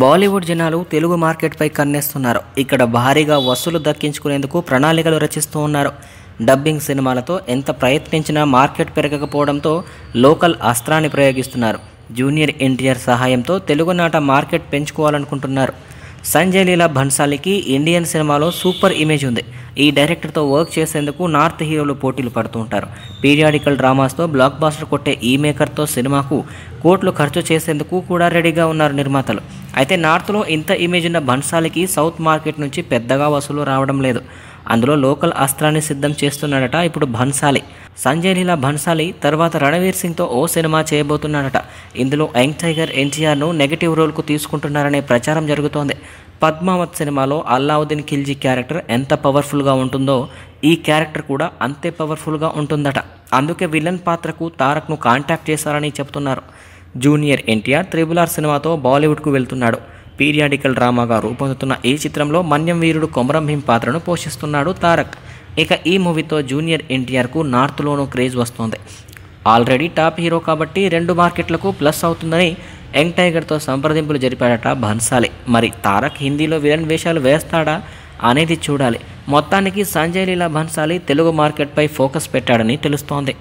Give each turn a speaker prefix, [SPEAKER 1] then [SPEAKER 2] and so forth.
[SPEAKER 1] బాలీవుడ్ జనాలు తెలుగు మార్కెట్పై కన్నేస్తున్నారు ఇక్కడ భారీగా వసూలు దక్కించుకునేందుకు ప్రణాళికలు రచిస్తూ ఉన్నారు డబ్బింగ్ సినిమాలతో ఎంత ప్రయత్నించినా మార్కెట్ పెరగకపోవడంతో లోకల్ అస్త్రాన్ని ప్రయోగిస్తున్నారు జూనియర్ ఎన్టీఆర్ సహాయంతో తెలుగునాట మార్కెట్ పెంచుకోవాలనుకుంటున్నారు సంజయ్ లీలా భన్సాలికి ఇండియన్ సినిమాలో సూపర్ ఇమేజ్ ఉంది ఈ డైరెక్టర్తో వర్క్ చేసేందుకు నార్త్ హీరోలు పోటీలు పడుతూ ఉంటారు పీరియాడికల్ డ్రామాస్తో బ్లాక్ బాస్టర్ కొట్టే ఈ మేకర్తో సినిమాకు కోట్లు ఖర్చు చేసేందుకు కూడా రెడీగా ఉన్నారు నిర్మాతలు అయితే నార్త్లో ఇంత ఇమేజ్ ఉన్న బన్సాలకి సౌత్ మార్కెట్ నుంచి పెద్దగా వసూలు రావడం లేదు అందులో లోకల్ అస్త్రాన్ని సిద్ధం చేస్తున్నాడట ఇప్పుడు భన్సాలి సంజయ్ లీలా భన్సాలి తర్వాత రణవీర్ సింగ్తో ఓ సినిమా చేయబోతున్నాడట ఇందులో యంగ్ టైగర్ ఎన్టీఆర్ను నెగిటివ్ రోల్కు తీసుకుంటున్నారనే ప్రచారం జరుగుతోంది పద్మావత్ సినిమాలో అల్లావుద్దీన్ ఖిల్జీ క్యారెక్టర్ ఎంత పవర్ఫుల్గా ఉంటుందో ఈ క్యారెక్టర్ కూడా అంతే పవర్ఫుల్గా ఉంటుందట అందుకే విలన్ పాత్రకు తారక్ను కాంటాక్ట్ చేశారని చెప్తున్నారు జూనియర్ ఎన్టీఆర్ త్రిబుల్ ఆర్ సినిమాతో బాలీవుడ్కు వెళ్తున్నాడు పీరియాడికల్ డ్రామాగా రూపొందుతున్న ఈ చిత్రంలో మన్యం వీరుడు కొమరం భీం పాత్రను పోషిస్తున్నాడు తారక్ ఇక ఈ మూవీతో జూనియర్ ఎన్టీఆర్కు నార్త్లోనూ క్రేజ్ వస్తోంది ఆల్రెడీ టాప్ హీరో కాబట్టి రెండు మార్కెట్లకు ప్లస్ అవుతుందని యంగ్ టైగర్తో సంప్రదింపులు జరిపాడట భన్సాలి మరి తారక్ హిందీలో విలన్ వేషాలు వేస్తాడా అనేది చూడాలి మొత్తానికి సంజయ్ లీలా భన్సాలి తెలుగు మార్కెట్పై ఫోకస్ పెట్టాడని తెలుస్తోంది